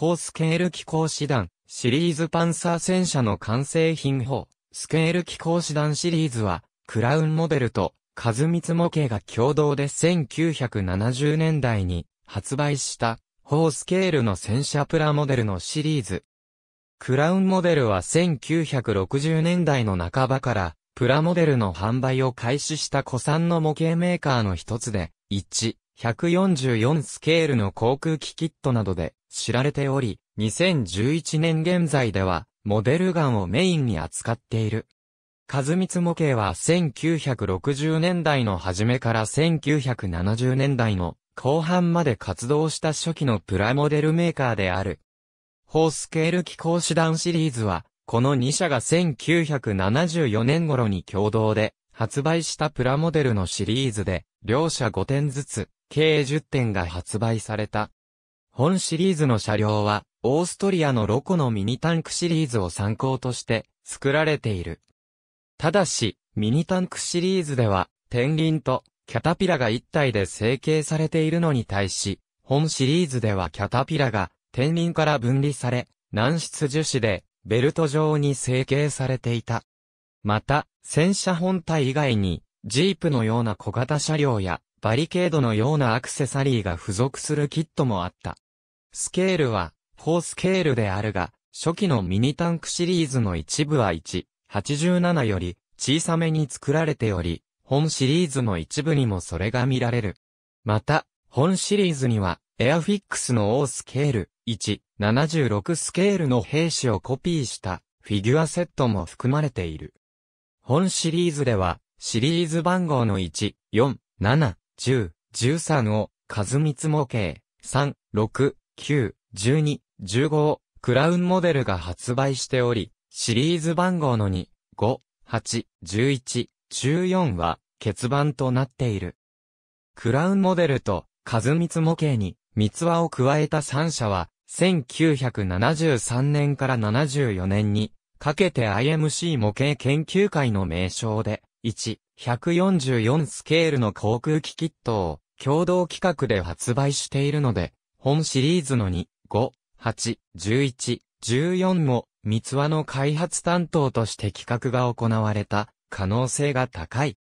砲スケール機構師団、シリーズパンサー戦車の完成品砲、スケール機構師団シリーズは、クラウンモデルと、和光模型が共同で1970年代に発売した、砲スケールの戦車プラモデルのシリーズ。クラウンモデルは1960年代の半ばから、プラモデルの販売を開始した古参の模型メーカーの一つで、1、144スケールの航空機キットなどで、知られており、2011年現在では、モデルガンをメインに扱っている。和光模型は1960年代の初めから1970年代の後半まで活動した初期のプラモデルメーカーである。ホースケール機構師団シリーズは、この2社が1974年頃に共同で発売したプラモデルのシリーズで、両社5点ずつ、計10点が発売された。本シリーズの車両は、オーストリアのロコのミニタンクシリーズを参考として作られている。ただし、ミニタンクシリーズでは、天輪とキャタピラが一体で成形されているのに対し、本シリーズではキャタピラが天輪から分離され、軟質樹脂でベルト状に成形されていた。また、戦車本体以外に、ジープのような小型車両や、バリケードのようなアクセサリーが付属するキットもあった。スケールは、4スケールであるが、初期のミニタンクシリーズの一部は1、87より小さめに作られており、本シリーズの一部にもそれが見られる。また、本シリーズには、エアフィックスの O スケール、1、76スケールの兵士をコピーしたフィギュアセットも含まれている。本シリーズでは、シリーズ番号の1、4、7、10、13を、数三模型、3、6、9、12、15をクラウンモデルが発売しており、シリーズ番号の2、5、8、11、14は欠番となっている。クラウンモデルと数密模型に三つ輪を加えた3社は、1973年から74年にかけて IMC 模型研究会の名称で、1、144スケールの航空機キットを共同企画で発売しているので、本シリーズの2、5、8、11、14も、三つ輪の開発担当として企画が行われた可能性が高い。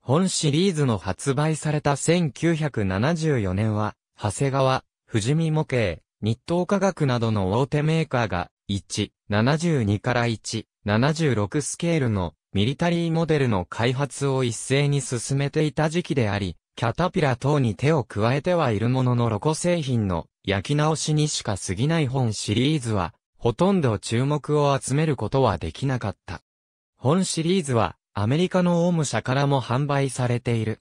本シリーズの発売された1974年は、長谷川、富士見模型、日東科学などの大手メーカーが、1、72から1、76スケールのミリタリーモデルの開発を一斉に進めていた時期であり、キャタピラ等に手を加えてはいるもののロコ製品の焼き直しにしか過ぎない本シリーズは、ほとんど注目を集めることはできなかった。本シリーズは、アメリカのオウム社からも販売されている。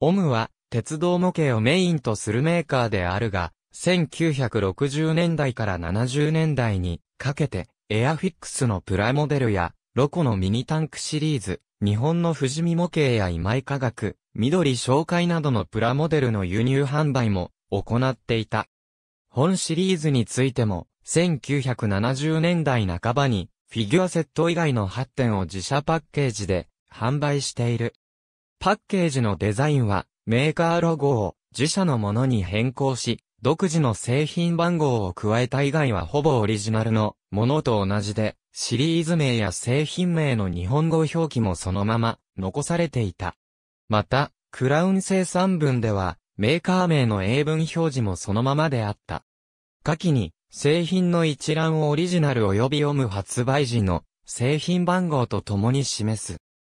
オムは、鉄道模型をメインとするメーカーであるが、1960年代から70年代にかけて、エアフィックスのプラモデルや、ロコのミニタンクシリーズ、日本の富士見模型や今井科学、緑紹介などのプラモデルの輸入販売も行っていた。本シリーズについても、1970年代半ばに、フィギュアセット以外の8点を自社パッケージで販売している。パッケージのデザインは、メーカーロゴを自社のものに変更し、独自の製品番号を加えた以外はほぼオリジナルのものと同じで、シリーズ名や製品名の日本語表記もそのまま残されていた。また、クラウン生産分では、メーカー名の英文表示もそのままであった。下記に、製品の一覧をオリジナル及び読む発売時の製品番号と共に示す。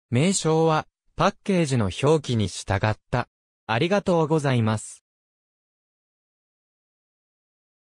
名称は、パッケージの表記に従った。ありがとうございます。